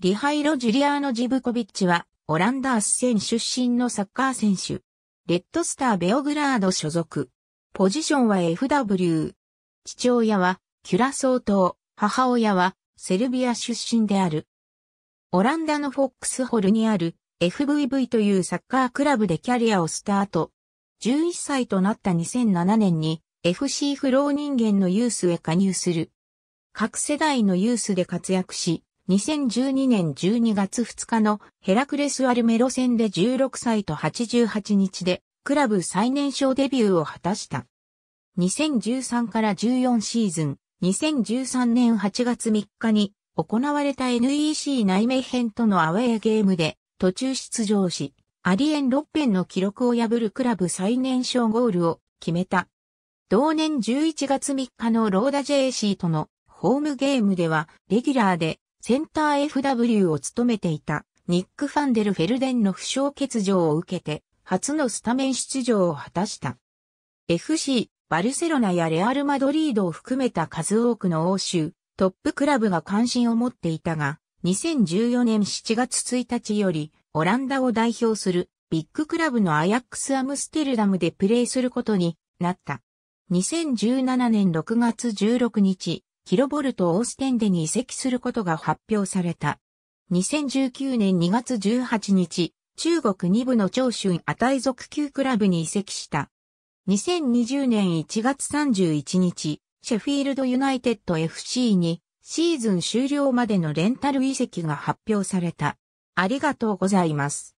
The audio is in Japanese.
リハイロ・ジュリアーノ・ジブコビッチは、オランダアッセン出身のサッカー選手。レッドスター・ベオグラード所属。ポジションは FW。父親は、キュラソー島、母親は、セルビア出身である。オランダのフォックスホルにある FVV というサッカークラブでキャリアをスタート。11歳となった2007年に FC フロー人間のユースへ加入する。各世代のユースで活躍し、2012年12月2日のヘラクレス・アルメロ戦で16歳と88日でクラブ最年少デビューを果たした。2013から14シーズン、2013年8月3日に行われた NEC 内名編とのアウェーゲームで途中出場し、アリエン・ロッペンの記録を破るクラブ最年少ゴールを決めた。同年11月3日のローダジェシーとのホームゲームではレギュラーでセンター FW を務めていたニック・ファンデル・フェルデンの負傷欠場を受けて、初のスタメン出場を果たした。FC、バルセロナやレアル・マドリードを含めた数多くの欧州、トップクラブが関心を持っていたが、2014年7月1日より、オランダを代表するビッグクラブのアヤックス・アムステルダムでプレーすることになった。2017年6月16日、キロボルト・オーステンデに移籍することが発表された。2019年2月18日、中国2部の長春値属級クラブに移籍した。2020年1月31日、シェフィールドユナイテッド FC にシーズン終了までのレンタル移籍が発表された。ありがとうございます。